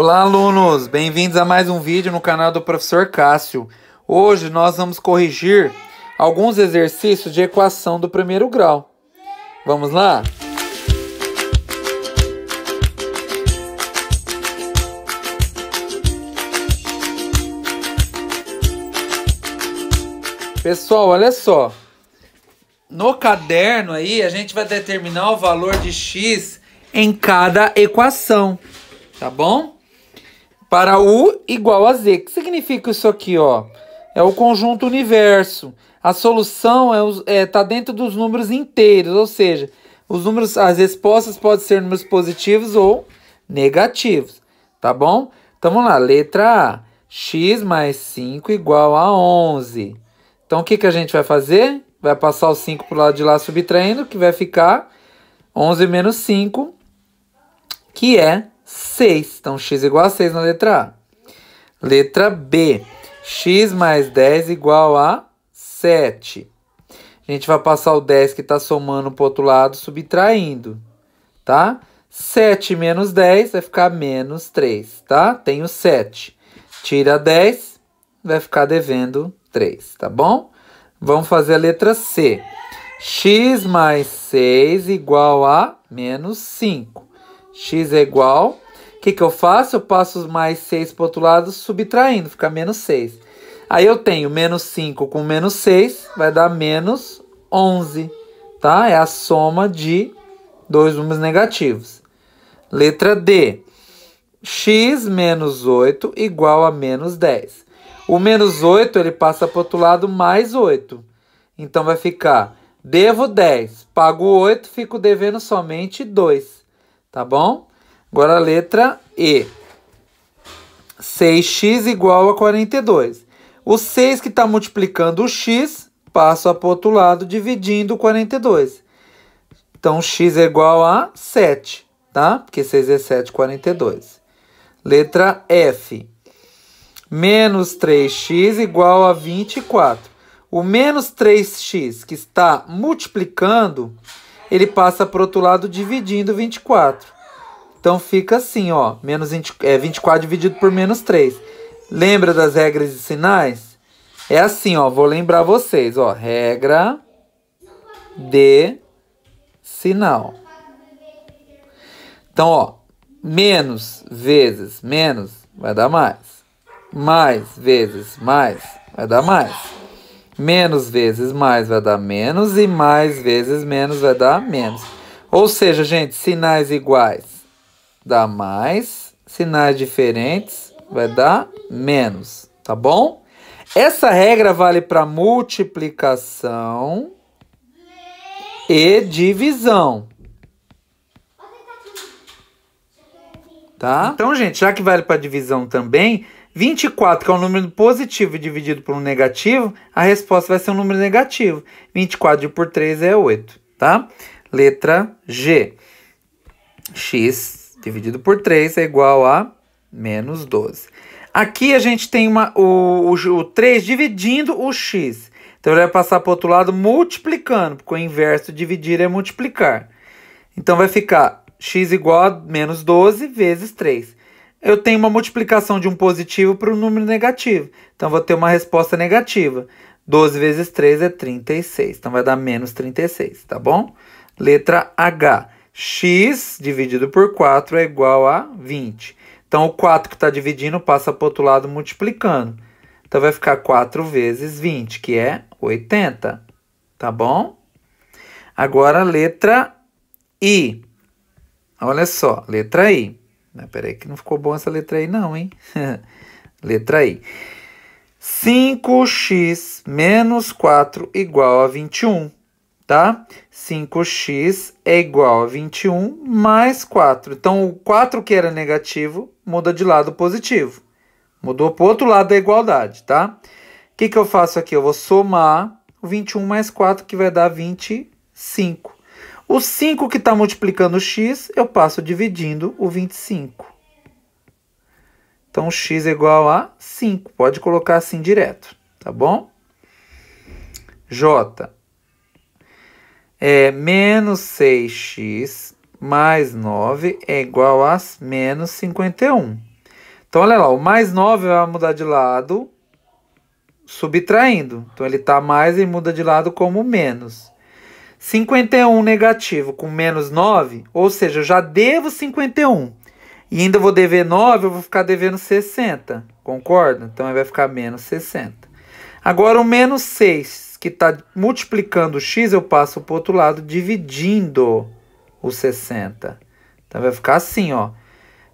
Olá, alunos! Bem-vindos a mais um vídeo no canal do professor Cássio. Hoje nós vamos corrigir alguns exercícios de equação do primeiro grau. Vamos lá? Pessoal, olha só. No caderno aí, a gente vai determinar o valor de x em cada equação, tá bom? para U igual a Z. O que significa isso aqui, ó? É o conjunto universo. A solução é, é tá dentro dos números inteiros, ou seja, os números, as respostas podem ser números positivos ou negativos, tá bom? Então vamos lá, letra A, x mais 5 igual a 11. Então o que, que a gente vai fazer? Vai passar o 5 para o lado de lá subtraindo, que vai ficar 11 menos 5, que é 6. Então, x igual a 6 na letra A. Letra B. x mais 10 igual a 7. A gente vai passar o 10 que está somando para o outro lado, subtraindo, tá? 7 menos 10 vai ficar menos 3, tá? Tenho 7. Tira 10, vai ficar devendo 3, tá bom? Vamos fazer a letra C. x mais 6 igual a menos 5. x é igual o que, que eu faço? Eu passo mais 6 para o outro lado, subtraindo, fica menos 6. Aí eu tenho menos 5 com menos 6, vai dar menos 11, tá? É a soma de dois números negativos. Letra D. x menos 8 igual a menos 10. O menos 8 ele passa para o outro lado mais 8. Então vai ficar devo 10, pago 8, fico devendo somente 2, tá bom? Agora a letra E. 6x igual a 42. O 6 que está multiplicando o x passa para o outro lado, dividindo 42. Então, x é igual a 7, tá? Porque 6 é 7, 42. Letra F. Menos 3x igual a 24. O menos 3x que está multiplicando, ele passa para o outro lado dividindo 24. Então fica assim, ó, menos 20, é 24 dividido por menos 3. Lembra das regras e sinais? É assim, ó, vou lembrar vocês, ó, regra de sinal. Então, ó, menos vezes menos vai dar mais. Mais vezes mais vai dar mais. Menos vezes mais vai dar menos e mais vezes menos vai dar menos. Ou seja, gente, sinais iguais dá mais, sinais diferentes vai dar menos, tá bom? Essa regra vale para multiplicação e divisão. Tá? Então, gente, já que vale para divisão também, 24, que é um número positivo dividido por um negativo, a resposta vai ser um número negativo. 24 por 3 é 8, tá? Letra G. X dividido por 3 é igual a menos 12. Aqui a gente tem uma, o, o, o 3 dividindo o x. Então ele vai passar para o outro lado multiplicando, porque o inverso dividir é multiplicar. Então vai ficar x igual a menos 12 vezes 3. Eu tenho uma multiplicação de um positivo para um número negativo. Então vou ter uma resposta negativa. 12 vezes 3 é 36. Então vai dar menos 36, tá bom? Letra H x dividido por 4 é igual a 20. Então, o 4 que está dividindo passa para o outro lado multiplicando. Então, vai ficar 4 vezes 20, que é 80. Tá bom? Agora, letra I. Olha só, letra I. Peraí que não ficou bom essa letra I não, hein? letra I. 5x menos 4 igual a 21, tá? 5x é igual a 21 mais 4. Então, o 4 que era negativo muda de lado positivo. Mudou para o outro lado da igualdade, tá? O que, que eu faço aqui? Eu vou somar o 21 mais 4, que vai dar 25. O 5 que está multiplicando o x, eu passo dividindo o 25. Então, x é igual a 5. Pode colocar assim direto, tá bom? J é menos 6x mais 9 é igual a menos 51. Então, olha lá, o mais 9 vai mudar de lado subtraindo. Então, ele está mais e muda de lado como menos. 51 negativo com menos 9, ou seja, eu já devo 51. E ainda vou dever 9, eu vou ficar devendo 60. Concorda? Então, vai ficar menos 60. Agora, o menos 6 que está multiplicando o x, eu passo para o outro lado dividindo o 60. Então vai ficar assim, ó.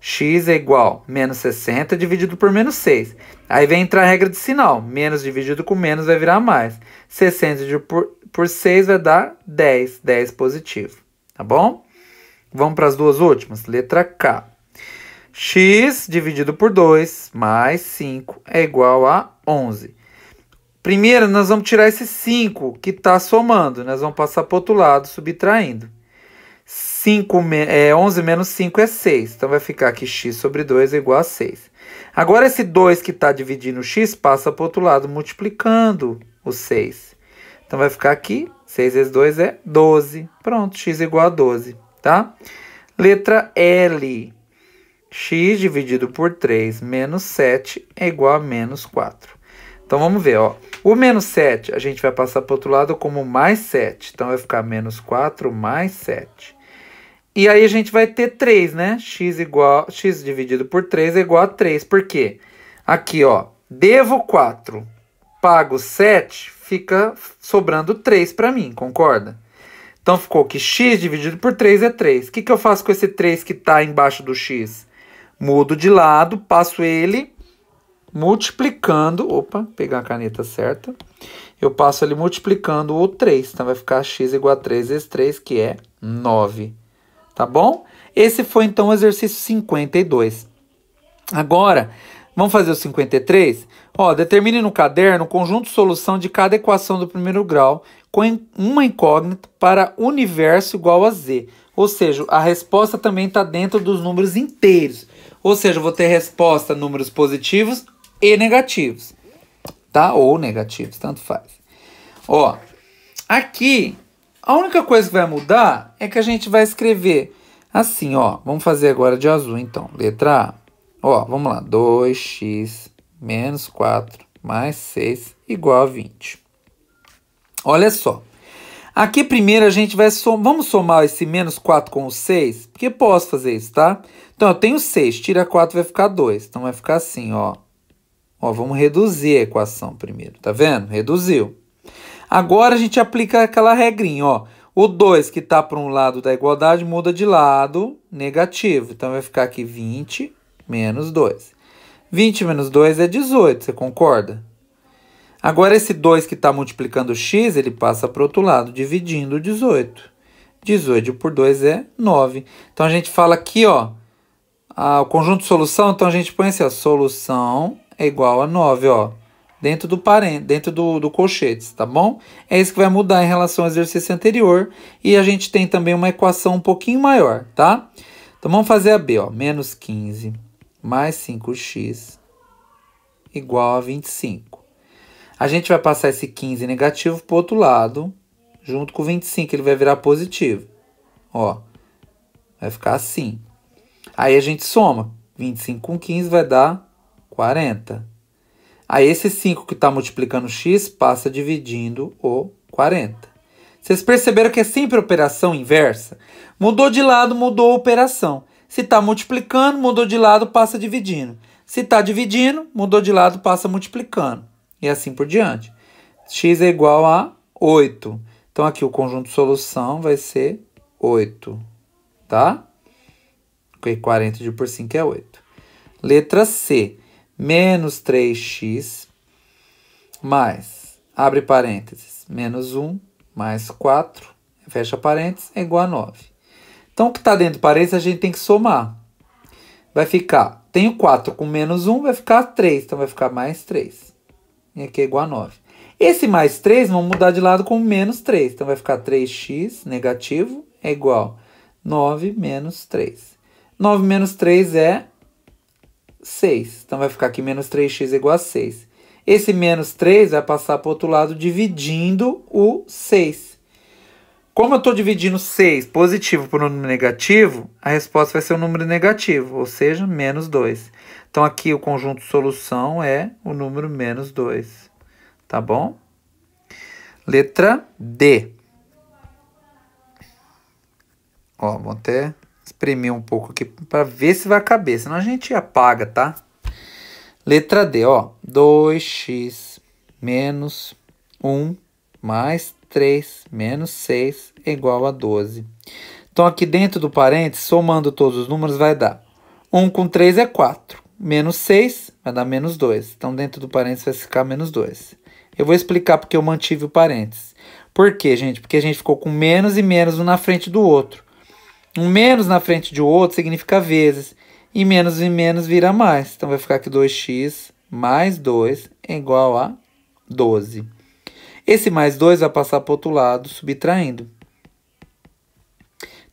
x é igual menos 60 dividido por menos 6. Aí vem entrar a regra de sinal. Menos dividido com menos vai virar mais. 60 dividido por, por 6 vai dar 10. 10 positivo, tá bom? Vamos para as duas últimas. Letra K. x dividido por 2 mais 5 é igual a 11. Primeiro, nós vamos tirar esse 5 que está somando. Né? Nós vamos passar para o outro lado, subtraindo. 5, é, 11 menos 5 é 6. Então, vai ficar aqui x sobre 2 é igual a 6. Agora, esse 2 que está dividindo o x passa para o outro lado, multiplicando o 6. Então, vai ficar aqui, 6 vezes 2 é 12. Pronto, x é igual a 12, tá? Letra L. x dividido por 3 menos 7 é igual a menos 4. Então vamos ver, ó. O menos 7 a gente vai passar para o outro lado como mais 7. Então vai ficar menos 4 mais 7. E aí a gente vai ter 3, né? x, igual, x dividido por 3 é igual a 3. Por quê? Aqui, ó, devo 4, pago 7, fica sobrando 3 para mim, concorda? Então ficou que x dividido por 3 é 3. O que, que eu faço com esse 3 que está embaixo do x? Mudo de lado, passo ele multiplicando, opa, pegar a caneta certa, eu passo ali multiplicando o 3, então vai ficar x igual a 3 vezes 3, que é 9, tá bom? Esse foi então o exercício 52. Agora, vamos fazer o 53? Ó, determine no caderno o conjunto solução de cada equação do primeiro grau com uma incógnita para universo igual a z. Ou seja, a resposta também está dentro dos números inteiros. Ou seja, eu vou ter resposta números positivos e negativos, tá? Ou negativos, tanto faz. Ó, aqui a única coisa que vai mudar é que a gente vai escrever assim, ó. Vamos fazer agora de azul, então. Letra A. Ó, vamos lá. 2x menos 4 mais 6 igual a 20. Olha só. Aqui primeiro a gente vai somar. Vamos somar esse menos 4 com o 6? Porque posso fazer isso, tá? Então, eu tenho 6. Tira 4 vai ficar 2. Então, vai ficar assim, ó. Ó, vamos reduzir a equação primeiro, tá vendo? Reduziu. Agora a gente aplica aquela regrinha, ó. O 2 que está para um lado da igualdade muda de lado negativo. Então, vai ficar aqui 20 menos 2. 20 menos 2 é 18, você concorda? Agora, esse 2 que está multiplicando o x, ele passa para o outro lado, dividindo o 18. 18 por 2 é 9. Então, a gente fala aqui, ó, a, o conjunto de solução. Então, a gente põe assim, ó, solução é igual a 9, ó. Dentro do parênteses, dentro do, do colchetes, tá bom? É isso que vai mudar em relação ao exercício anterior. E a gente tem também uma equação um pouquinho maior, tá? Então vamos fazer a B, ó. Menos 15 mais 5x igual a 25. A gente vai passar esse 15 negativo para o outro lado, junto com 25, ele vai virar positivo. Ó, vai ficar assim. Aí a gente soma. 25 com 15 vai dar 40. Aí esse 5 que está multiplicando x passa dividindo o 40. Vocês perceberam que é sempre operação inversa? Mudou de lado, mudou a operação. Se está multiplicando, mudou de lado, passa dividindo. Se está dividindo, mudou de lado, passa multiplicando. E assim por diante. x é igual a 8. Então, aqui o conjunto de solução vai ser 8. Tá? Porque 40 dividido por 5 é 8. Letra C menos 3x, mais, abre parênteses, menos 1, mais 4, fecha parênteses, é igual a 9. Então, o que está dentro do parênteses, a gente tem que somar. Vai ficar, tenho 4 com menos 1, vai ficar 3, então vai ficar mais 3. E aqui é igual a 9. Esse mais 3, vamos mudar de lado com menos 3. Então, vai ficar 3x negativo é igual a 9 menos 3. 9 menos 3 é 6. Então vai ficar aqui menos 3x igual a 6. Esse menos 3 vai passar para o outro lado dividindo o 6. Como eu estou dividindo 6 positivo por um número negativo, a resposta vai ser um número negativo, ou seja, menos 2. Então aqui o conjunto solução é o número menos 2. Tá bom? Letra D. Ó, vou até espremer um pouco aqui para ver se vai caber, senão a gente apaga, tá? Letra D, ó, 2x menos 1 mais 3 menos 6 é igual a 12. Então, aqui dentro do parênteses, somando todos os números, vai dar 1 com 3 é 4, menos 6 vai dar menos 2. Então, dentro do parênteses vai ficar menos 2. Eu vou explicar porque eu mantive o parênteses. Por quê, gente? Porque a gente ficou com menos e menos um na frente do outro. Um menos na frente de outro significa vezes. E menos e menos vira mais. Então vai ficar aqui 2x mais 2 é igual a 12. Esse mais 2 vai passar para o outro lado, subtraindo.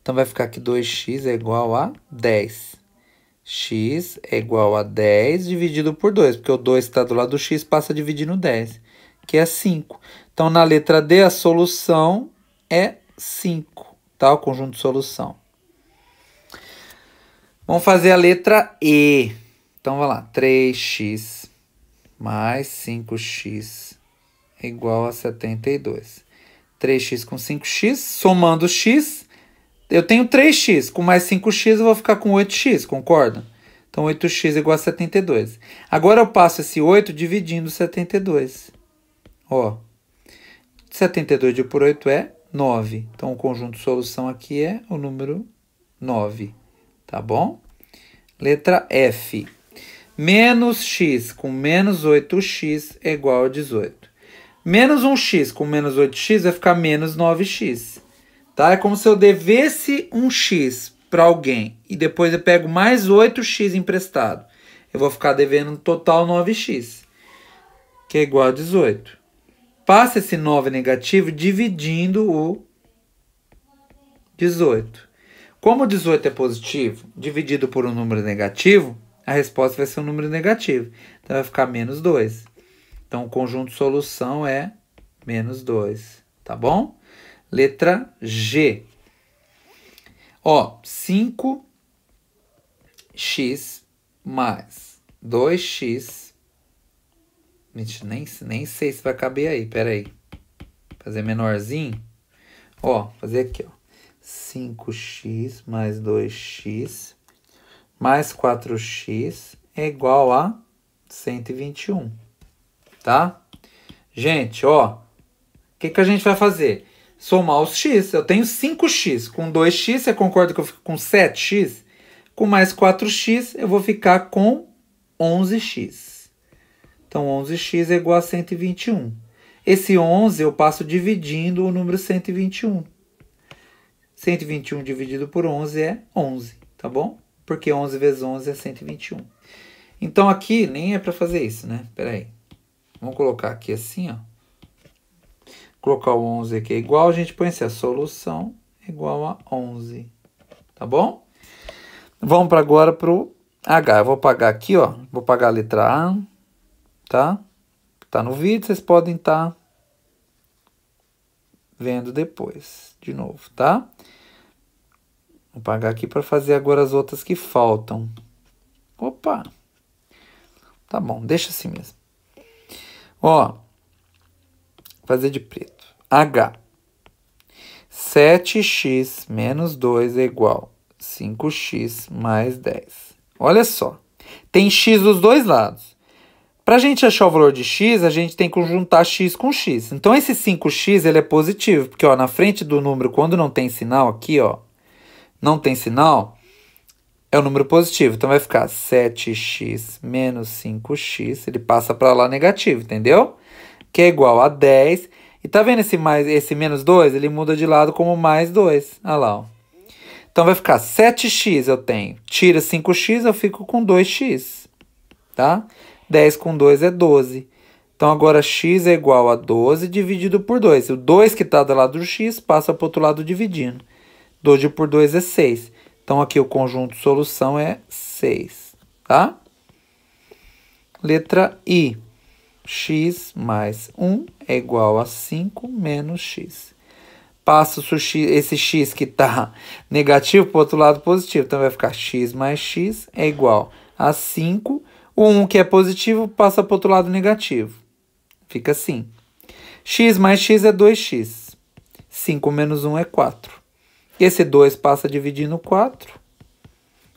Então vai ficar aqui 2x é igual a 10. x é igual a 10 é dividido por 2, porque o 2 está do lado do x, passa dividindo 10, que é 5. Então na letra D a solução é 5, tá? O conjunto de solução. Vamos fazer a letra E. Então, vamos lá. 3x mais 5x igual a 72. 3x com 5x, somando x, eu tenho 3x. Com mais 5x, eu vou ficar com 8x, concorda? Então, 8x igual a 72. Agora, eu passo esse 8 dividindo 72. Ó, 72 dividido por 8 é 9. Então, o conjunto de solução aqui é o número 9, tá bom? Letra F. Menos x com menos 8x é igual a 18. Menos 1x com menos 8x vai ficar menos 9x. Tá? É como se eu devesse um x para alguém e depois eu pego mais 8x emprestado. Eu vou ficar devendo um total 9x, que é igual a 18. Passa esse 9 negativo dividindo o 18. Como 18 é positivo dividido por um número negativo, a resposta vai ser um número negativo. Então vai ficar menos 2. Então o conjunto solução é menos 2, tá bom? Letra G. Ó, 5x mais 2x. Gente, nem, nem sei se vai caber aí, peraí. Fazer menorzinho. Ó, fazer aqui, ó. 5x mais 2x mais 4x é igual a 121, tá? Gente, ó, o que, que a gente vai fazer? Somar os x, eu tenho 5x, com 2x você concorda que eu fico com 7x? Com mais 4x eu vou ficar com 11x. Então, 11x é igual a 121. Esse 11 eu passo dividindo o número 121. 121 dividido por 11 é 11, tá bom? Porque 11 vezes 11 é 121. Então aqui nem é para fazer isso, né? Pera aí. Vamos colocar aqui assim, ó. Colocar o 11 aqui é igual, a gente põe assim, a solução é igual a 11, tá bom? Vamos para agora pro H. Eu vou pagar aqui, ó. Vou pagar a letra A, tá? Tá no vídeo, vocês podem estar... Tá vendo depois, de novo, tá? Vou pagar aqui para fazer agora as outras que faltam. Opa! Tá bom, deixa assim mesmo. Ó, fazer de preto. H. 7x menos 2 é igual a 5x mais 10. Olha só, tem x dos dois lados. Para a gente achar o valor de x, a gente tem que juntar x com x. Então, esse 5x ele é positivo, porque ó, na frente do número, quando não tem sinal aqui, ó, não tem sinal, é um número positivo. Então, vai ficar 7x menos 5x, ele passa para lá negativo, entendeu? Que é igual a 10. E tá vendo esse, mais, esse menos 2? Ele muda de lado como mais 2. Olha lá, ó. Então, vai ficar 7x eu tenho. Tira 5x, eu fico com 2x, tá? 10 com 2 é 12. Então, agora x é igual a 12 dividido por 2. O 2 que está do lado do x passa para o outro lado dividindo. 12 por 2 é 6. Então, aqui o conjunto solução é 6, tá? Letra I. x mais 1 é igual a 5 menos x. Passa esse x que está negativo para o outro lado positivo. Então, vai ficar x mais x é igual a 5 o 1 que é positivo passa para o outro lado negativo. Fica assim. x mais x é 2x. 5 menos 1 é 4. Esse 2 passa dividindo 4.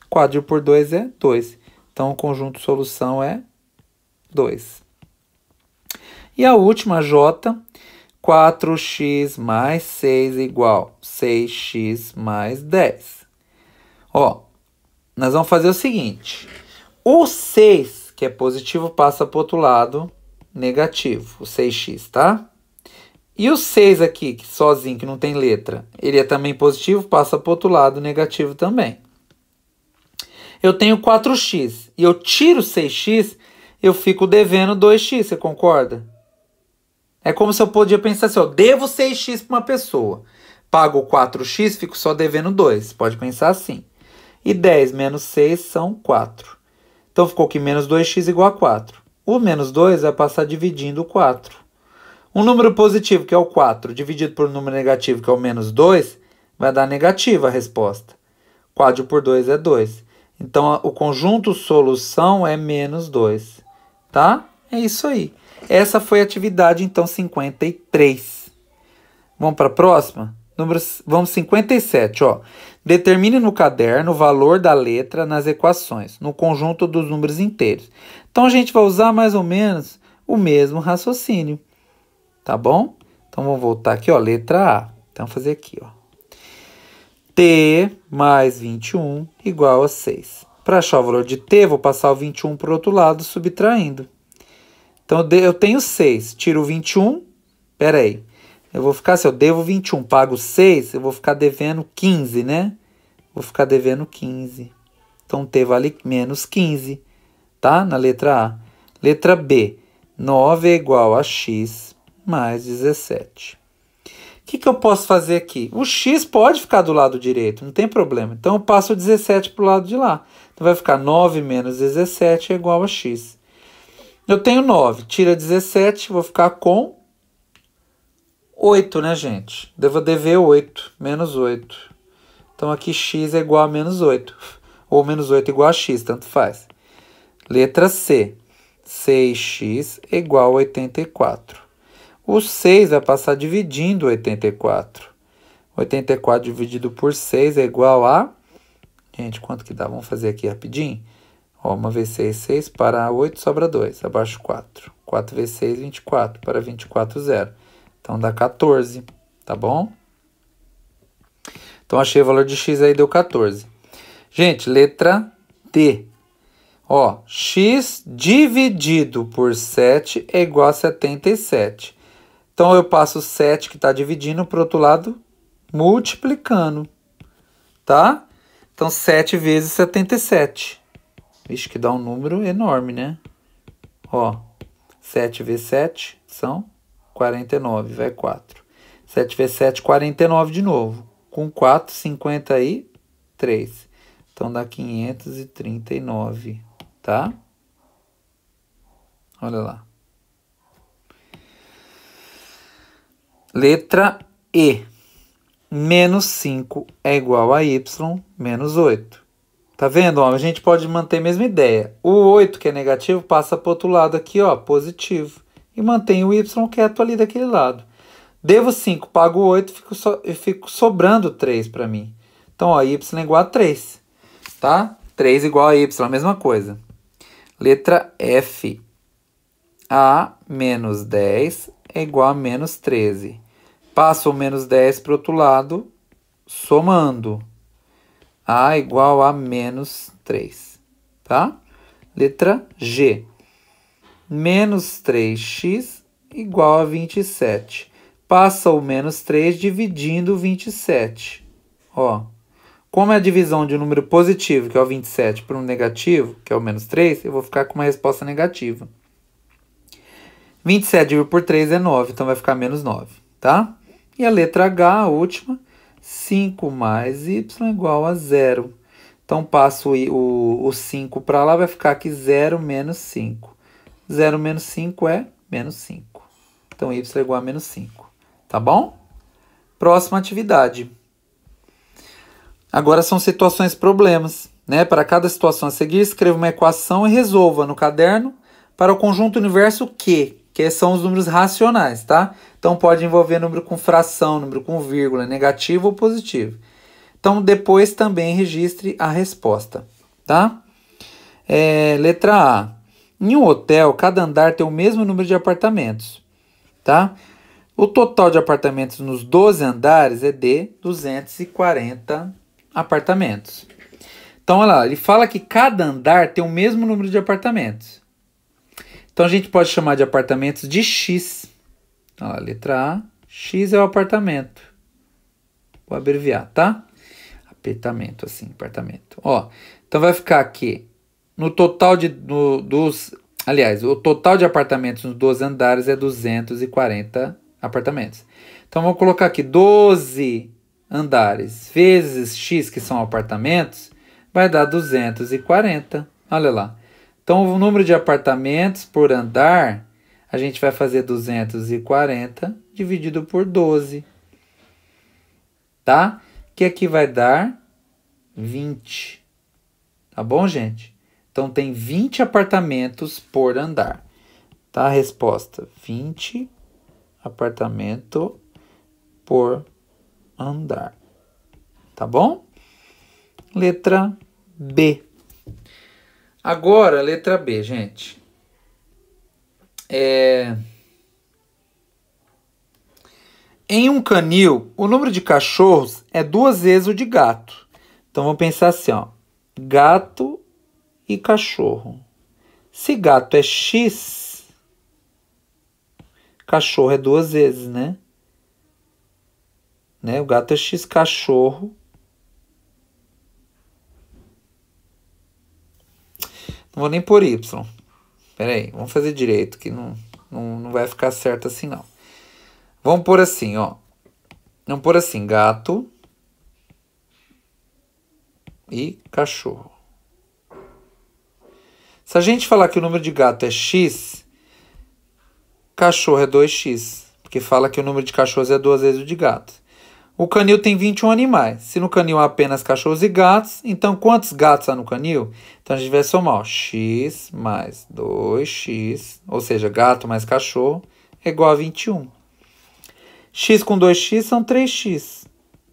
4 por 2 é 2. Então, o conjunto solução é 2. E a última, J, 4x mais 6 é igual 6x mais 10. Ó, nós vamos fazer o seguinte. O 6, que é positivo, passa para o outro lado negativo, o 6x, tá? E o 6 aqui, que sozinho, que não tem letra, ele é também positivo, passa para o outro lado negativo também. Eu tenho 4x e eu tiro 6x, eu fico devendo 2x, você concorda? É como se eu podia pensar assim, eu devo 6x para uma pessoa, pago 4x, fico só devendo 2, pode pensar assim. E 10 menos 6 são 4. Então ficou que menos 2x igual a 4. O menos 2 vai é passar dividindo o 4. Um número positivo, que é o 4, dividido por um número negativo, que é o menos 2, vai dar negativa a resposta. 4 por 2 é 2. Então, o conjunto solução é menos 2. Tá? É isso aí. Essa foi a atividade, então, 53. Vamos para a próxima? Número, vamos 57, ó. Determine no caderno o valor da letra nas equações, no conjunto dos números inteiros. Então a gente vai usar mais ou menos o mesmo raciocínio, tá bom? Então vamos voltar aqui, ó, letra A. Então vamos fazer aqui, ó. T mais 21 igual a 6. Para achar o valor de T, vou passar o 21 para o outro lado, subtraindo. Então eu tenho 6, tiro 21, peraí. aí. Eu vou ficar, se eu devo 21, pago 6, eu vou ficar devendo 15, né? Vou ficar devendo 15. Então, T vale menos 15, tá? Na letra A. Letra B. 9 é igual a x mais 17. O que, que eu posso fazer aqui? O x pode ficar do lado direito, não tem problema. Então, eu passo o 17 para o lado de lá. Então, vai ficar 9 menos 17 é igual a x. Eu tenho 9, tira 17, vou ficar com 8, né, gente? Devo dever 8, menos 8. Então aqui x é igual a menos 8. Ou menos 8 igual a x, tanto faz. Letra C. 6x é igual a 84. O 6 vai passar dividindo 84. 84 dividido por 6 é igual a... Gente, quanto que dá? Vamos fazer aqui rapidinho. Ó, 1 vezes 6, 6. Para 8 sobra 2. Abaixo 4. 4 vezes 6, 24. Para 24, 0. Então dá 14, tá bom? Então achei o valor de x aí deu 14. Gente, letra T. Ó, x dividido por 7 é igual a 77. Então eu passo 7 que está dividindo para o outro lado multiplicando, tá? Então 7 vezes 77. Vixe, que dá um número enorme, né? Ó, 7 vezes 7 são 49, vai 4. 7 vezes 7, 49 de novo. Com 4, 53. Então dá 539, tá? Olha lá. Letra E. Menos 5 é igual a y menos 8. Tá vendo? Ó, a gente pode manter a mesma ideia. O 8, que é negativo, passa para o outro lado aqui, ó, positivo e mantenho o Y quieto ali daquele lado. Devo 5, pago 8 fico so, e fico sobrando 3 para mim. Então, ó, Y é igual a 3, tá? 3 igual a Y, a mesma coisa. Letra F. A menos 10 é igual a menos 13. Passo o menos 10 para o outro lado, somando. A igual a menos 3, tá? Letra G menos 3x igual a 27. Passa o menos 3 dividindo 27. Ó, como é a divisão de um número positivo, que é o 27, por um negativo, que é o menos 3, eu vou ficar com uma resposta negativa. 27 dividido por 3 é 9, então vai ficar menos 9, tá? E a letra H, a última, 5 mais y igual a 0. Então, passo o, o, o 5 para lá, vai ficar aqui 0 menos 5. 0 menos 5 é menos 5. Então, y é igual a menos 5. Tá bom? Próxima atividade. Agora são situações problemas. Né? Para cada situação a seguir, escreva uma equação e resolva no caderno para o conjunto universo Q, que são os números racionais, tá? Então pode envolver número com fração, número com vírgula, negativo ou positivo. Então depois também registre a resposta, tá? É, letra A. Em um hotel, cada andar tem o mesmo número de apartamentos, tá? O total de apartamentos nos 12 andares é de 240 apartamentos. Então, olha lá, ele fala que cada andar tem o mesmo número de apartamentos. Então, a gente pode chamar de apartamentos de X. Olha lá, letra A, X é o apartamento. Vou abreviar, tá? Apartamento, assim, apartamento. Ó, então vai ficar aqui no total de, no, dos. Aliás, o total de apartamentos nos 12 andares é 240 apartamentos. Então vamos colocar aqui 12 andares vezes x, que são apartamentos, vai dar 240. Olha lá. Então o número de apartamentos por andar, a gente vai fazer 240 dividido por 12. Tá? Que aqui vai dar 20. Tá bom, gente? Então tem 20 apartamentos por andar. Tá a resposta: 20 apartamento por andar. Tá bom? Letra B. Agora, letra B, gente. É... Em um canil, o número de cachorros é duas vezes o de gato. Então vamos pensar assim, ó. Gato e cachorro. Se gato é X, cachorro é duas vezes, né? né? O gato é X, cachorro. Não vou nem pôr Y. Peraí, vamos fazer direito, que não, não, não vai ficar certo assim, não. Vamos pôr assim, ó. Não pôr assim, gato e cachorro. Se a gente falar que o número de gato é x, cachorro é 2x, porque fala que o número de cachorros é duas vezes o de gato. O canil tem 21 animais. Se no canil há apenas cachorros e gatos, então quantos gatos há no canil? Então a gente vai somar ó, x mais 2x, ou seja, gato mais cachorro, é igual a 21. x com 2x são 3x.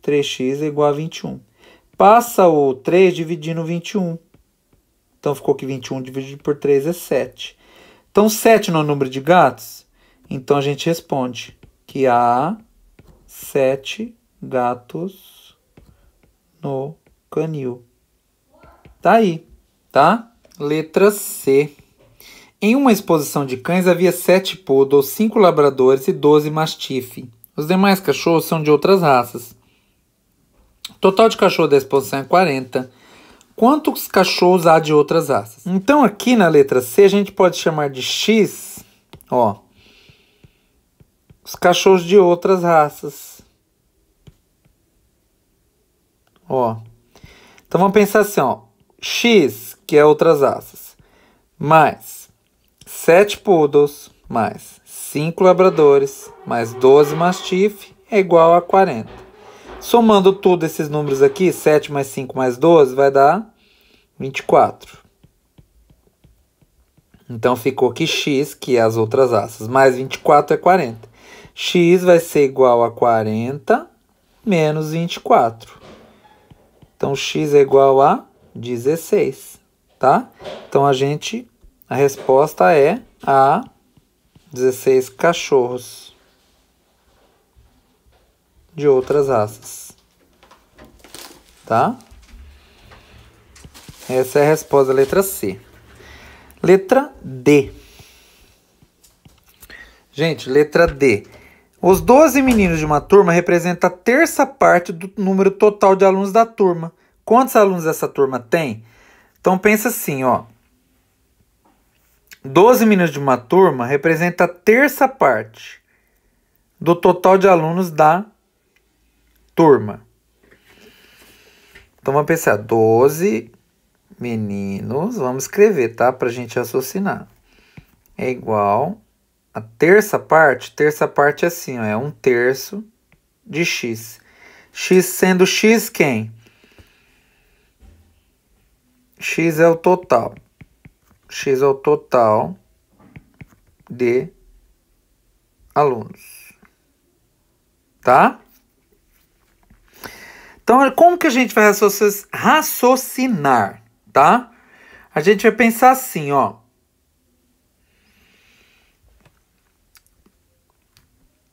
3x é igual a 21. Passa o 3 dividindo 21. Então ficou que 21 dividido por 3 é 7. Então 7 não é o número de gatos? Então a gente responde que há 7 gatos no canil. Tá aí, tá? Letra C. Em uma exposição de cães havia 7 poodles, 5 labradores e 12 mastife. Os demais cachorros são de outras raças. O total de cachorro da exposição é 40 quantos cachorros há de outras raças. Então aqui na letra C a gente pode chamar de X, ó, os cachorros de outras raças. Ó. Então vamos pensar assim, ó, X, que é outras raças, mais 7 poodles, mais 5 labradores, mais 12 mastiff, é igual a 40. Somando todos esses números aqui, 7 mais 5 mais 12, vai dar 24. Então ficou que x, que é as outras aças, mais 24 é 40. x vai ser igual a 40 menos 24. Então x é igual a 16, tá? Então a gente a resposta é a 16 cachorros de outras asas. Tá? Essa é a resposta da letra C. Letra D. Gente, letra D. Os 12 meninos de uma turma representa a terça parte do número total de alunos da turma. Quantos alunos essa turma tem? Então pensa assim, ó. 12 meninos de uma turma representa a terça parte do total de alunos da turma. Então vamos pensar, 12 meninos, vamos escrever, tá? Para a gente raciocinar. É igual a terça parte, terça parte é assim, ó, é um terço de x. x sendo x quem? x é o total. x é o total de alunos. Tá? Então, é, como que a gente vai raciocinar, tá? A gente vai pensar assim, ó.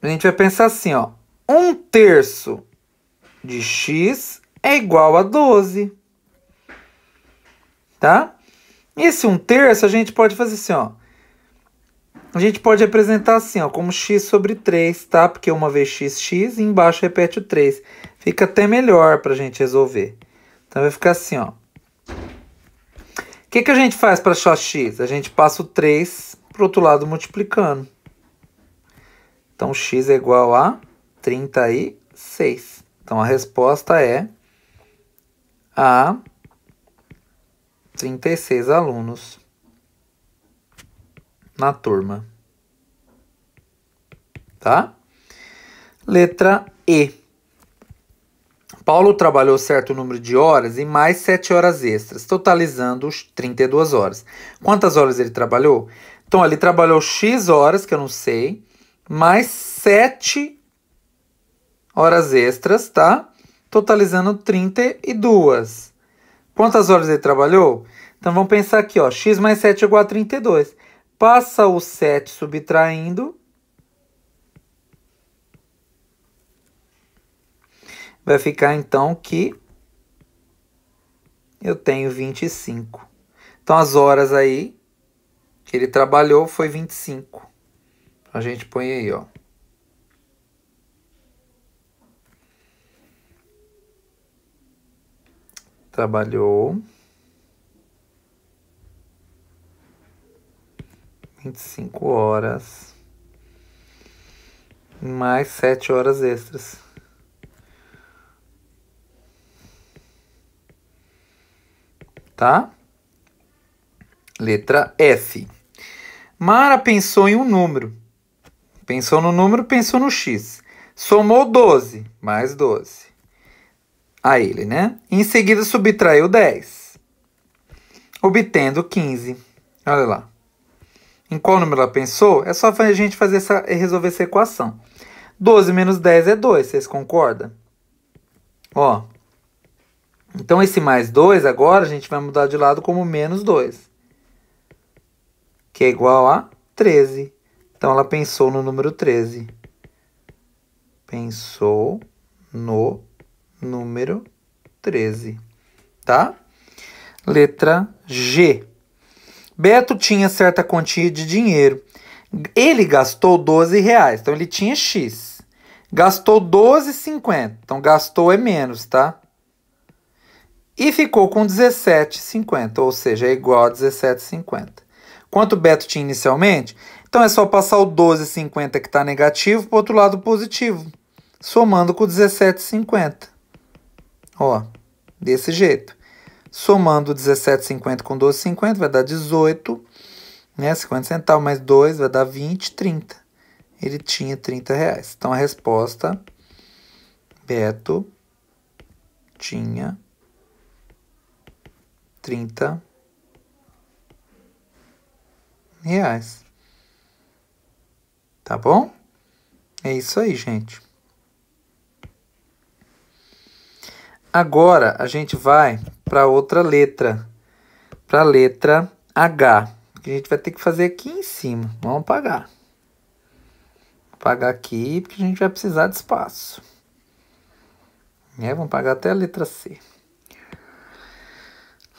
A gente vai pensar assim, ó. Um terço de x é igual a 12. Tá? Esse um terço a gente pode fazer assim, ó. A gente pode representar assim, ó, como x sobre 3, tá? Porque uma vez x, x e embaixo repete o 3. Fica até melhor para a gente resolver. Então, vai ficar assim, ó. O que, que a gente faz para achar x? A gente passa o 3 para o outro lado multiplicando. Então, x é igual a 36. Então, a resposta é a 36 alunos na turma. Tá? Letra E. Paulo trabalhou certo número de horas e mais 7 horas extras, totalizando os 32 horas. Quantas horas ele trabalhou? Então, ele trabalhou X horas, que eu não sei, mais 7 horas extras, tá? Totalizando 32. Quantas horas ele trabalhou? Então, vamos pensar aqui, ó. X mais 7 é igual a 32 passa o 7 subtraindo. Vai ficar então que eu tenho 25. Então as horas aí que ele trabalhou foi 25. Então, a gente põe aí, ó. Trabalhou 25 horas, mais 7 horas extras. Tá? Letra F. Mara pensou em um número. Pensou no número, pensou no X. Somou 12, mais 12. A ele, né? Em seguida, subtraiu 10, obtendo 15. Olha lá em qual número ela pensou, é só a gente fazer essa, resolver essa equação. 12 menos 10 é 2, vocês concordam? Ó, então esse mais 2 agora a gente vai mudar de lado como menos 2, que é igual a 13. Então ela pensou no número 13. Pensou no número 13, tá? Letra G. Beto tinha certa quantia de dinheiro. Ele gastou 12 reais, então ele tinha X. Gastou 12,50, então gastou é menos, tá? E ficou com 17,50, ou seja, é igual a 17,50. Quanto Beto tinha inicialmente? Então é só passar o 12,50 que está negativo para o outro lado positivo, somando com 17,50. Ó, desse jeito. Somando 17,50 com 12,50 vai dar 18, né? 50 centavos mais 2 vai dar 20, 30. Ele tinha 30 reais. Então a resposta, Beto tinha 30 reais. Tá bom? É isso aí, gente. Agora a gente vai para outra letra, para a letra H, que a gente vai ter que fazer aqui em cima. Vamos apagar. Apagar aqui, porque a gente vai precisar de espaço. É, vamos pagar até a letra C.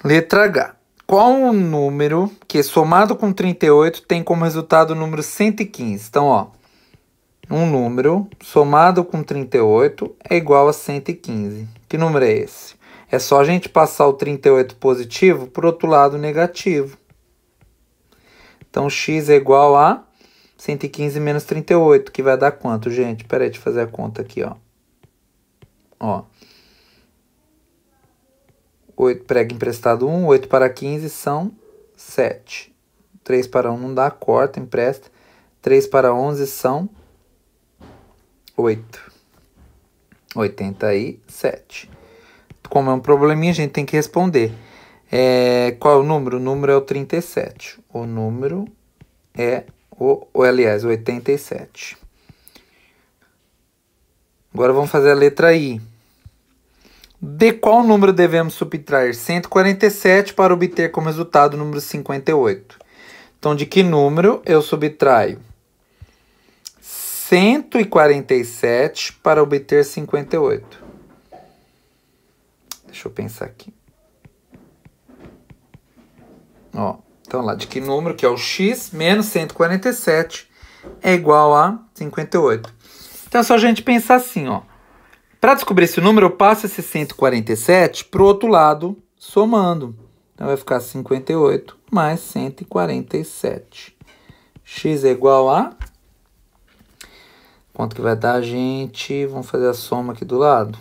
Letra H. Qual o número que, somado com 38, tem como resultado o número 115? Então, ó, um número somado com 38 é igual a 115. Que número é esse? É só a gente passar o 38 positivo para o outro lado negativo. Então, x é igual a 115 menos 38, que vai dar quanto, gente? Espera aí, deixa eu fazer a conta aqui, ó. Ó. 8, prego emprestado 1, 8 para 15 são 7. 3 para 1 não dá, corta, empresta. 3 para 11 são 8. 87 como é um probleminha, a gente tem que responder. É, qual é o número? O número é o 37. O número é, o, ou, aliás, 87. Agora vamos fazer a letra I. De qual número devemos subtrair 147 para obter como resultado o número 58? Então, de que número eu subtraio 147 para obter 58? Deixa eu pensar aqui. Ó, então lá de que número, que é o x menos 147, é igual a 58. Então é só a gente pensar assim, ó. Para descobrir esse número, eu passo esse 147 para o outro lado, somando. Então vai ficar 58 mais 147. x é igual a... Quanto que vai dar, gente? Vamos fazer a soma aqui do lado.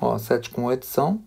Ó, 7 com 8 são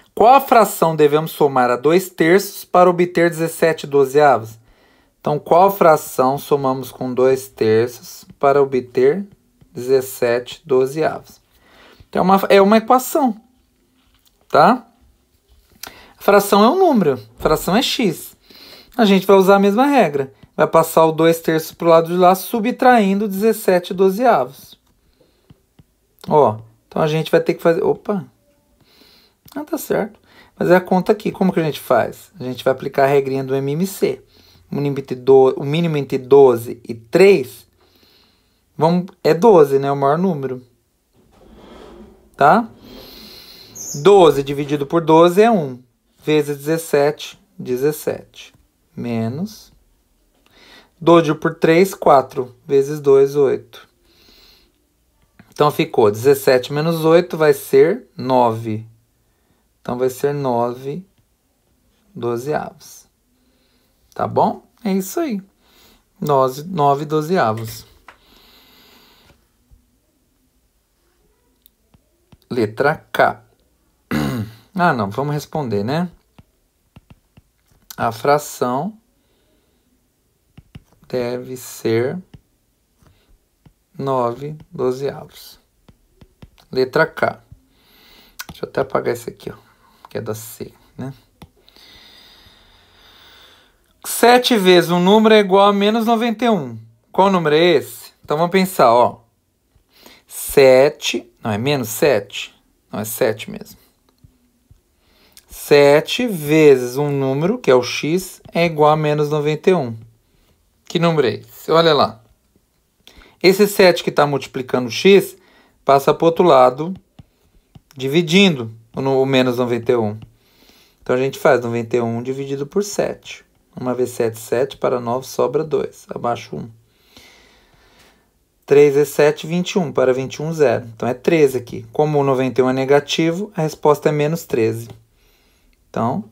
Qual a fração devemos somar a 2 terços para obter 17 dozeavos? Então, qual fração somamos com 2 terços para obter 17 dozeavos? Então, é uma, é uma equação, tá? fração é um número, fração é x. A gente vai usar a mesma regra. Vai passar o 2 terços para o lado de lá, subtraindo 17 dozeavos. Ó, então a gente vai ter que fazer... Opa! Ah, tá certo. Mas é a conta aqui. Como que a gente faz? A gente vai aplicar a regrinha do MMC. O mínimo entre, 12 e 3 vamos, é 12, né? É o maior número. Tá? 12 dividido por 12 é 1. Vezes 17, 17. Menos. 12 por 3, 4. Vezes 2, 8. Então ficou 17 menos 8 vai ser 9. Então, vai ser 9 dozeavos. Tá bom? É isso aí. 9, dozeavos. Letra K. Ah, não, vamos responder, né? A fração deve ser 9 dozeavos. Letra K. Deixa eu até apagar esse aqui, ó que é da C, né? 7 vezes um número é igual a menos 91. Qual número é esse? Então vamos pensar, ó. 7, não é menos 7? Não é 7 mesmo. 7 vezes um número, que é o x, é igual a menos 91. Que número é esse? Olha lá. Esse 7 que está multiplicando o x passa para o outro lado, dividindo o menos 91. Então a gente faz 91 dividido por 7. 1 vezes 7, 7 para 9 sobra 2, abaixo 1. 3 é 7, 21, para 21, 0. Então é 13 aqui. Como o 91 é negativo, a resposta é menos 13. Então,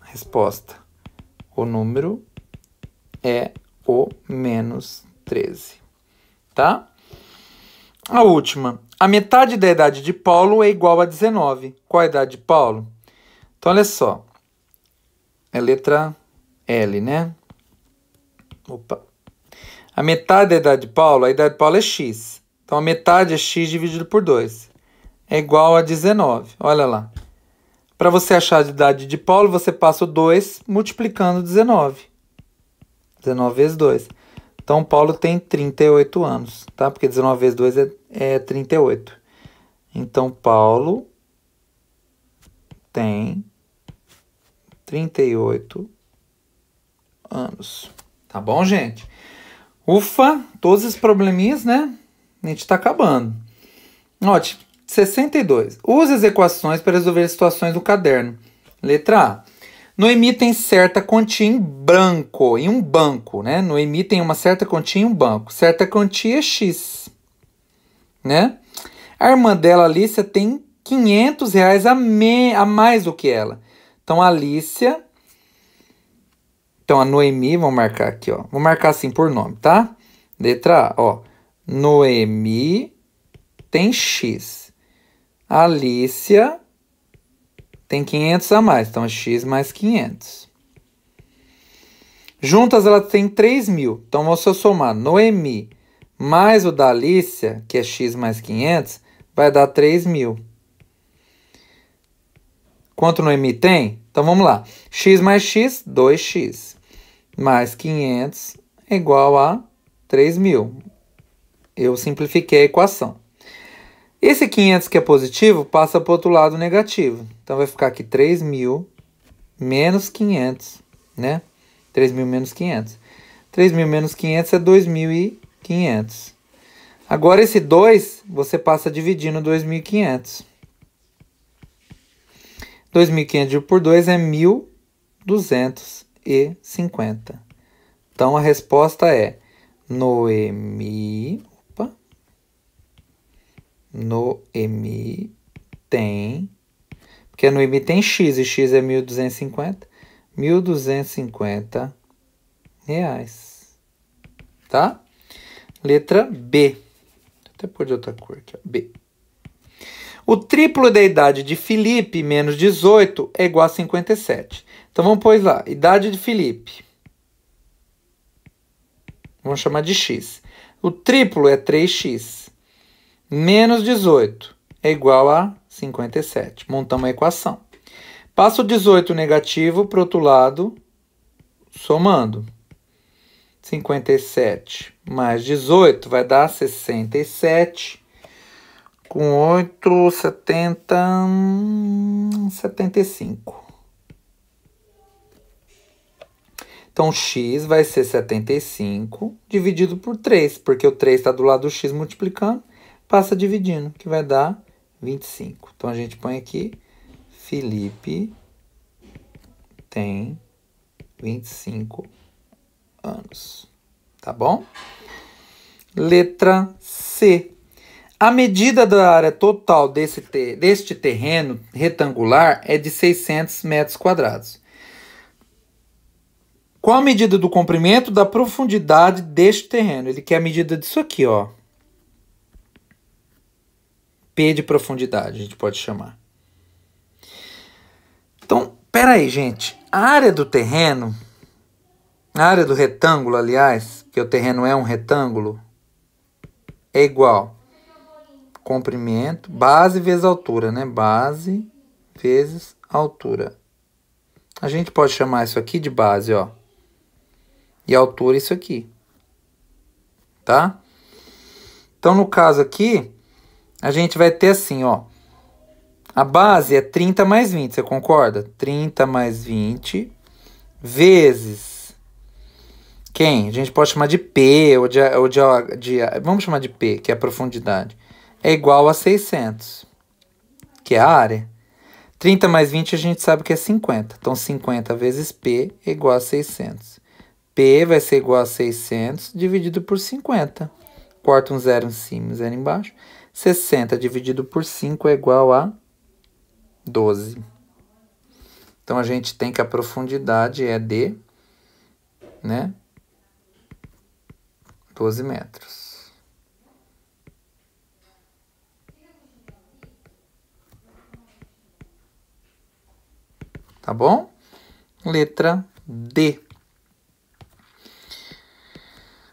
a resposta, o número é o menos 13, tá? A última, a metade da idade de Paulo é igual a 19. Qual a idade de Paulo? Então, olha só. É a letra L, né? Opa. A metade da idade de Paulo, a idade de Paulo é x. Então, a metade é x dividido por 2. É igual a 19. Olha lá. Para você achar a idade de Paulo, você passa o 2 multiplicando 19. 19 vezes 2. Então, Paulo tem 38 anos, tá? Porque 19 vezes 2 é é 38. Então, Paulo tem 38 anos. Tá bom, gente? Ufa, todos os probleminhas, né? A gente tá acabando. Note, 62. Use as equações para resolver as situações do caderno. Letra A. Noemi tem certa quantia em branco, em um banco, né? Noemi tem uma certa quantia em um banco. Certa quantia é X né? A irmã dela, Alicia, tem 500 reais a, me, a mais do que ela. Então, a Alicia... Então, a Noemi, vamos marcar aqui, ó. Vou marcar assim por nome, tá? Letra A, ó. Noemi tem X. Alicia tem 500 a mais, então é X mais 500. Juntas, ela tem 3 mil. Então, se eu somar Noemi mais o da Alícia, que é x mais 500, vai dar 3.000. Quanto no Noemi tem? Então vamos lá. x mais x, 2x. Mais 500 é igual a 3.000. Eu simplifiquei a equação. Esse 500 que é positivo passa para o outro lado negativo. Então vai ficar aqui 3.000 menos 500, né? 3 menos 500. 3.000 menos 500 é 2.000 e 2.500. Agora esse 2 você passa dividindo 2.500. 2.500 por 2 é 1.250. Então a resposta é Noemi. Opa, Noemi tem. Porque Noemi tem X e X é 1.250. 1.250 reais. Tá? Letra B. Até pôr de outra cor aqui, B. O triplo da idade de Felipe menos 18 é igual a 57. Então vamos pôr lá, idade de Felipe. Vamos chamar de x. O triplo é 3x. Menos 18 é igual a 57. Montamos a equação. Passa o 18 negativo para o outro lado, somando. 57 mais 18 vai dar 67. Com 8, 70, 75. Então, x vai ser 75 dividido por 3, porque o 3 está do lado do x multiplicando, passa dividindo, que vai dar 25. Então, a gente põe aqui, Felipe tem 25 anos, tá bom? Letra C. A medida da área total desse te deste terreno retangular é de 600 metros quadrados. Qual a medida do comprimento da profundidade deste terreno? Ele quer a medida disso aqui, ó. P de profundidade, a gente pode chamar. Então, pera aí, gente. A área do terreno, a área do retângulo, aliás, que o terreno é um retângulo, é igual comprimento, base vezes altura, né? Base vezes altura. A gente pode chamar isso aqui de base, ó. E altura isso aqui. Tá? Então, no caso aqui, a gente vai ter assim, ó. A base é 30 mais 20, você concorda? 30 mais 20 vezes quem? A gente pode chamar de P ou de, ou de, de Vamos chamar de P, que é a profundidade. É igual a 600, que é a área. 30 mais 20 a gente sabe que é 50. Então, 50 vezes P é igual a 600. P vai ser igual a 600 dividido por 50. Corta um zero em cima, um zero embaixo. 60 dividido por 5 é igual a 12. Então, a gente tem que a profundidade é de né, 12 metros. Tá bom? Letra D.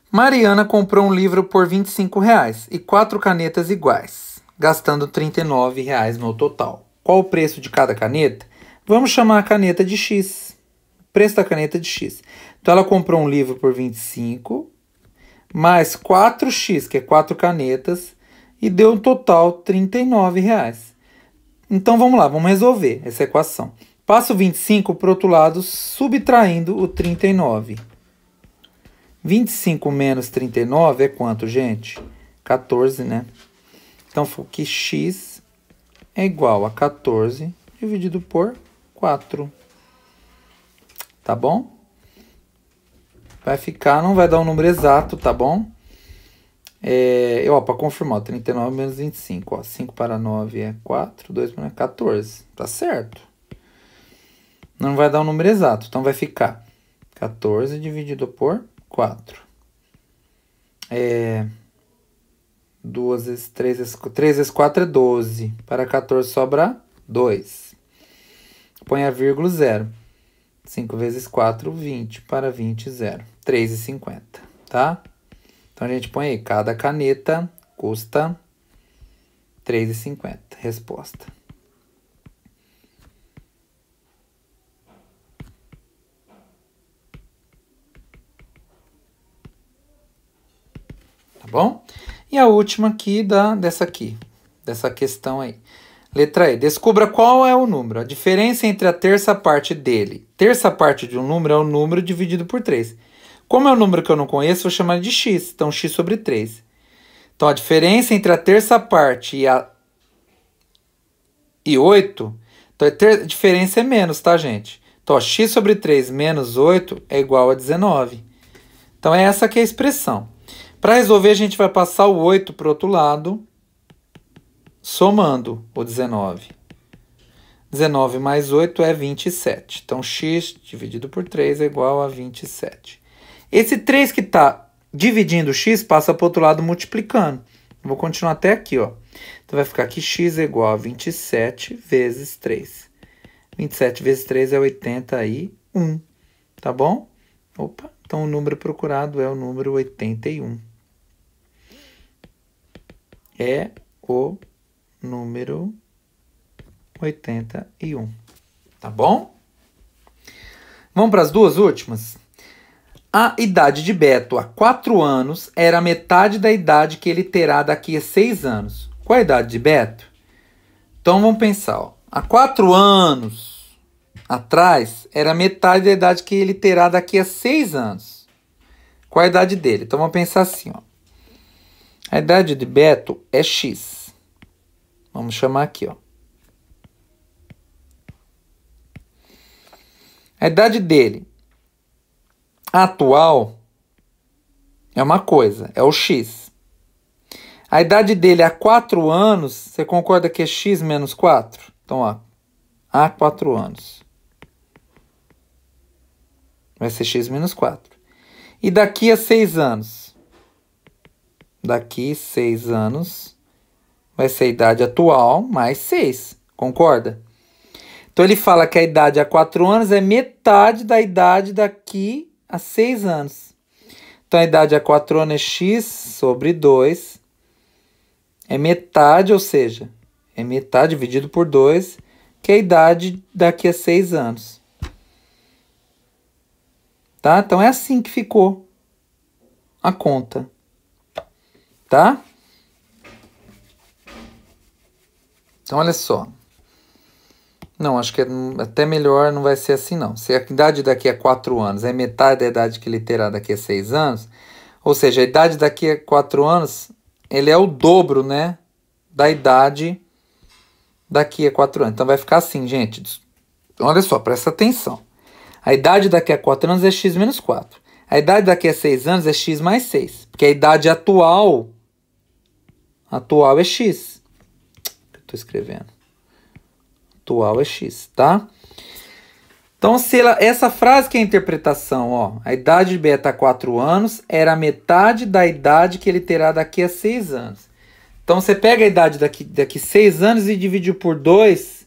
Mariana comprou um livro por 25 reais e quatro canetas iguais, gastando 39 reais no total. Qual o preço de cada caneta? Vamos chamar a caneta de X. preço da caneta é de X. Então ela comprou um livro por 25 mais 4x, que é 4 canetas, e deu um total R$ reais. Então vamos lá, vamos resolver essa equação. Passo 25 para o outro lado, subtraindo o 39. 25 menos 39 é quanto, gente? 14, né? Então que x é igual a 14 dividido por 4. Tá bom? Vai ficar, não vai dar um número exato, tá bom? É, ó, para confirmar, 39 menos 25, ó, 5 para 9 é 4, 2 para 9 é 14, tá certo. Não vai dar um número exato, então vai ficar 14 dividido por 4. É, 2 vezes 3 vezes, 3 vezes 4 é 12, para 14 sobra 2. Põe a vírgula 0. 5 vezes 4, 20, para 20, 0. 3,50, tá? Então a gente põe aí, cada caneta custa 3,50. Resposta. Tá bom? E a última aqui da, dessa aqui, dessa questão aí. Letra E. Descubra qual é o número. A diferença entre a terça parte dele. Terça parte de um número é o número dividido por 3. Como é um número que eu não conheço, vou chamar de x. Então, x sobre 3. Então, a diferença entre a terça parte e a e 8, então, a, é ter... a diferença é menos, tá, gente? Então, ó, x sobre 3 menos 8 é igual a 19. Então, é essa que é a expressão. Para resolver, a gente vai passar o 8 para o outro lado, somando o 19. 19 mais 8 é 27. Então, x dividido por 3 é igual a 27. Esse 3 que está dividindo x passa para o outro lado multiplicando. vou continuar até aqui, ó. Então vai ficar aqui x é igual a 27 vezes 3. 27 vezes 3 é 81, tá bom? Opa, então o número procurado é o número 81. É o número 81, tá bom? Vamos para as duas últimas? A idade de Beto há 4 anos era metade da idade que ele terá daqui a 6 anos. Qual a idade de Beto? Então vamos pensar. Ó. Há 4 anos atrás era metade da idade que ele terá daqui a 6 anos. Qual a idade dele? Então vamos pensar assim. Ó. A idade de Beto é X. Vamos chamar aqui. Ó. A idade dele atual é uma coisa, é o x. A idade dele há 4 anos, você concorda que é x menos 4? Então, ó, há 4 anos. Vai ser x menos 4. E daqui a 6 anos? Daqui 6 anos vai ser a idade atual mais 6, concorda? Então, ele fala que a idade há 4 anos é metade da idade daqui a 6 anos. Então a idade é a 4 anos é x sobre 2. É metade, ou seja, é metade dividido por 2, que é a idade daqui a 6 anos. Tá? Então é assim que ficou a conta. Tá? Então olha só. Não, acho que é até melhor não vai ser assim, não. Se a idade daqui a quatro anos é metade da idade que ele terá daqui a seis anos, ou seja, a idade daqui a quatro anos, ele é o dobro, né? Da idade daqui a quatro anos. Então vai ficar assim, gente. Olha só, presta atenção. A idade daqui a quatro anos é x menos 4. A idade daqui a seis anos é x mais 6. Porque a idade atual, atual é x. Que eu estou escrevendo atual é x, tá? Então, se ela, essa frase que é a interpretação, ó, a idade de beta a 4 anos era metade da idade que ele terá daqui a 6 anos. Então, você pega a idade daqui, daqui 6 anos e divide por 2,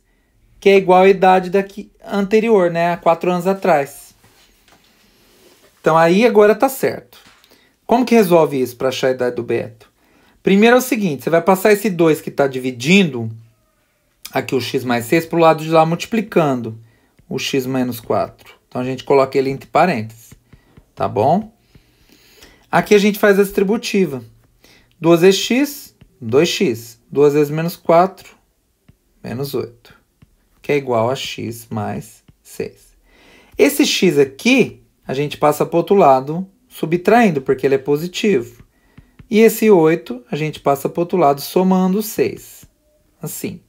que é igual à idade daqui anterior, né? Há 4 anos atrás. Então, aí agora tá certo. Como que resolve isso para achar a idade do Beto? Primeiro é o seguinte, você vai passar esse 2 que está dividindo aqui o x mais 6 para o lado de lá multiplicando o x menos 4. Então, a gente coloca ele entre parênteses, tá bom? Aqui a gente faz a distributiva. 2 vezes x, 2x. 2 vezes menos 4, menos 8. Que é igual a x mais 6. Esse x aqui, a gente passa para o outro lado, subtraindo, porque ele é positivo. E esse 8, a gente passa para o outro lado, somando 6. Assim.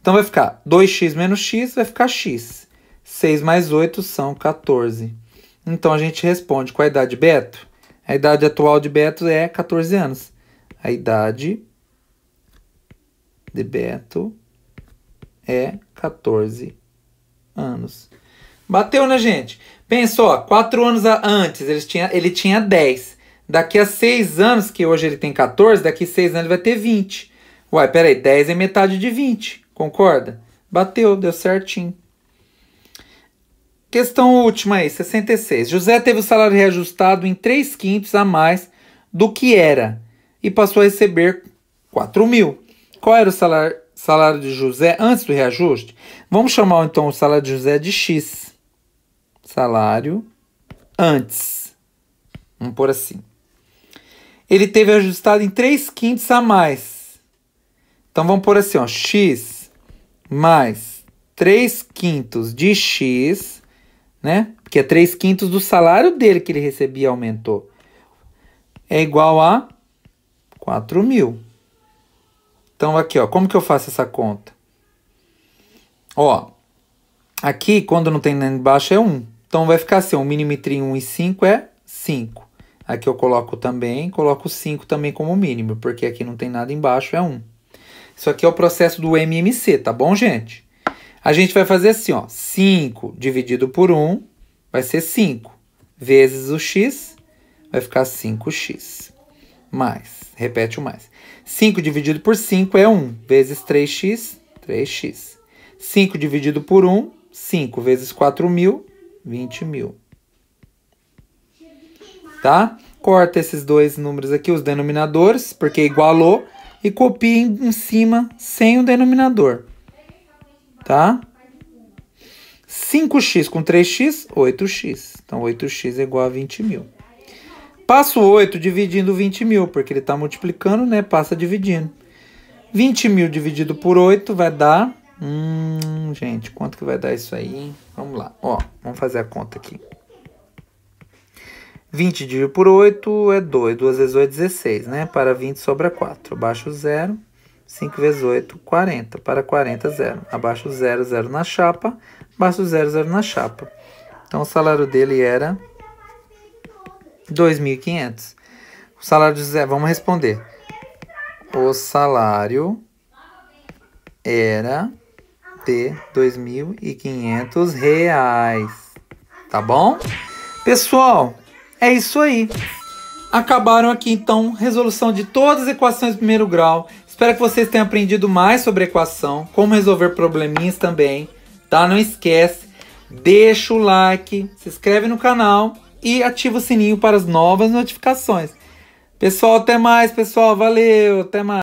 Então vai ficar 2x menos x, vai ficar x. 6 mais 8 são 14. Então a gente responde com a idade de Beto. A idade atual de Beto é 14 anos. A idade de Beto é 14 anos. Bateu, né, gente? Pensou, ó, 4 anos antes ele tinha, ele tinha 10. Daqui a 6 anos, que hoje ele tem 14, daqui a 6 anos ele vai ter 20. Uai, peraí, 10 é metade de 20. Concorda? Bateu, deu certinho. Questão última aí, 66. José teve o salário reajustado em 3 quintos a mais do que era e passou a receber 4 mil. Qual era o salário, salário de José antes do reajuste? Vamos chamar então o salário de José de X. Salário antes. Vamos por assim. Ele teve ajustado em 3 quintos a mais. Então vamos por assim, ó, X mais 3 quintos de X, né? Porque é 3 quintos do salário dele que ele recebia aumentou. É igual a 4 mil. Então, aqui, ó, como que eu faço essa conta? Ó, aqui, quando não tem nada embaixo, é 1. Então, vai ficar assim, o mínimo entre 1 e 5 é 5. Aqui eu coloco também, coloco 5 também como mínimo, porque aqui não tem nada embaixo, é 1. Isso aqui é o processo do MMC, tá bom, gente? A gente vai fazer assim, ó. 5 dividido por 1 vai ser 5. Vezes o x vai ficar 5x. Mais, repete o mais. 5 dividido por 5 é 1. Vezes 3x, 3x. 5 dividido por 1, 5. Vezes 4.000, 20.000. Tá? Corta esses dois números aqui, os denominadores, porque igualou e copie em cima sem o denominador. Tá? 5x com 3x, 8x. Então, 8x é igual a 20 mil. Passo 8 dividindo 20 mil, porque ele está multiplicando, né? Passa dividindo. 20 mil dividido por 8 vai dar... Hum, gente, quanto que vai dar isso aí? Vamos lá. Ó, vamos fazer a conta aqui. 20 dividido por 8 é 2, 2 vezes 8 é 16, né? Para 20 sobra 4, abaixo 0, 5 vezes 8, 40, para 40, 0. Abaixo 0, 0 na chapa, abaixo 0, 0 na chapa. Então, o salário dele era 2.500. O salário de José, vamos responder. O salário era de 2.500 reais, tá bom? Pessoal, é isso aí. Acabaram aqui então resolução de todas as equações de primeiro grau. Espero que vocês tenham aprendido mais sobre equação, como resolver probleminhas também, tá? Não esquece, deixa o like, se inscreve no canal e ativa o sininho para as novas notificações. Pessoal, até mais, pessoal, valeu, até mais.